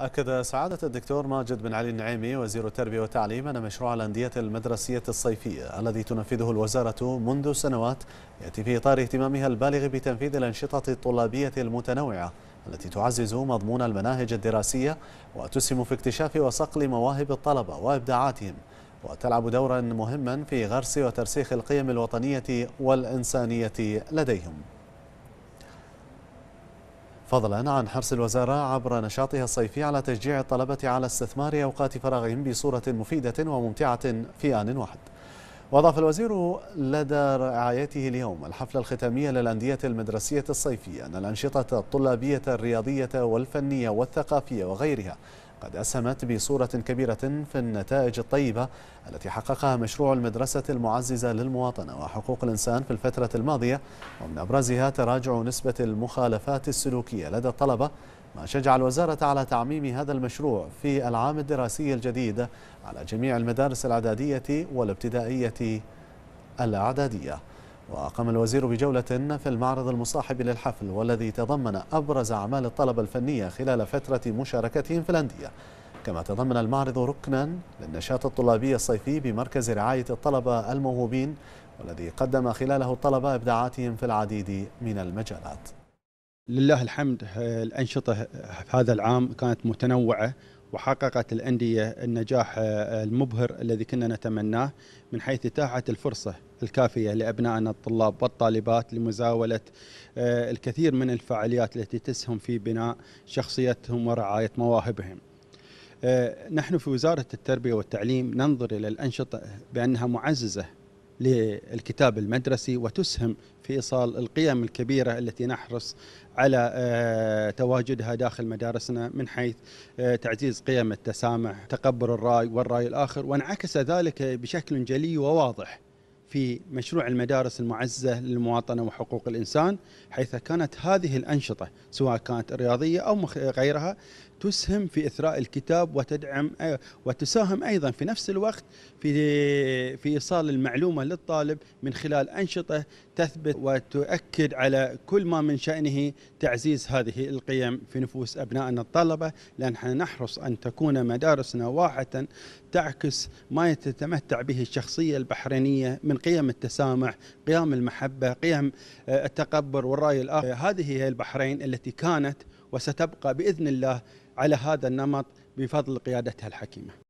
أكد سعادة الدكتور ماجد بن علي النعيمي وزير التربية والتعليم أن مشروع الأندية المدرسية الصيفية الذي تنفذه الوزارة منذ سنوات يأتي في إطار اهتمامها البالغ بتنفيذ الأنشطة الطلابية المتنوعة التي تعزز مضمون المناهج الدراسية وتسهم في اكتشاف وصقل مواهب الطلبة وإبداعاتهم وتلعب دورا مهما في غرس وترسيخ القيم الوطنية والإنسانية لديهم فضلا عن حرص الوزارة عبر نشاطها الصيفي على تشجيع الطلبة على استثمار أوقات فراغهم بصورة مفيدة وممتعة في آن واحد وضاف الوزير لدى رعايته اليوم الحفلة الختامية للأندية المدرسية الصيفية أن الأنشطة الطلابية الرياضية والفنية والثقافية وغيرها قد أسهمت بصورة كبيرة في النتائج الطيبة التي حققها مشروع المدرسة المعززة للمواطنة وحقوق الإنسان في الفترة الماضية ومن أبرزها تراجع نسبة المخالفات السلوكية لدى الطلبة ما شجع الوزارة على تعميم هذا المشروع في العام الدراسي الجديد على جميع المدارس الإعدادية والابتدائية الإعدادية وقام الوزير بجولة في المعرض المصاحب للحفل والذي تضمن أبرز أعمال الطلبة الفنية خلال فترة مشاركتهم في الأندية كما تضمن المعرض ركنا للنشاط الطلابي الصيفي بمركز رعاية الطلبة الموهوبين والذي قدم خلاله الطلبة إبداعاتهم في العديد من المجالات لله الحمد الأنشطة في هذا العام كانت متنوعة وحققت الأندية النجاح آه، المبهر الذي كنا نتمناه من حيث اتاحت الفرصة الكافية لأبنائنا الطلاب والطالبات لمزاولة آه، الكثير من الفعاليات التي تسهم في بناء شخصيتهم ورعاية مواهبهم آه، نحن في وزارة التربية والتعليم ننظر إلى الأنشطة بأنها معززة للكتاب المدرسي وتسهم في إيصال القيم الكبيرة التي نحرص على آه، تواجدها داخل مدارسنا من حيث آه، تعزيز قيم التسامح تقبل الرأي والرأي الآخر وانعكس ذلك بشكل جلي وواضح في مشروع المدارس المعزة للمواطنة وحقوق الإنسان حيث كانت هذه الأنشطة سواء كانت الرياضية أو غيرها تسهم في إثراء الكتاب وتدعم وتساهم أيضا في نفس الوقت في في إيصال المعلومة للطالب من خلال أنشطة تثبت وتؤكد على كل ما من شأنه تعزيز هذه القيم في نفوس أبنائنا الطلبة لأن نحرص أن تكون مدارسنا واحة تعكس ما تتمتع به الشخصية البحرينية من قيم التسامح قيم المحبة قيم آه، التقبل والرأي الآخر هذه هي البحرين التي كانت وستبقى بإذن الله على هذا النمط بفضل قيادتها الحكيمه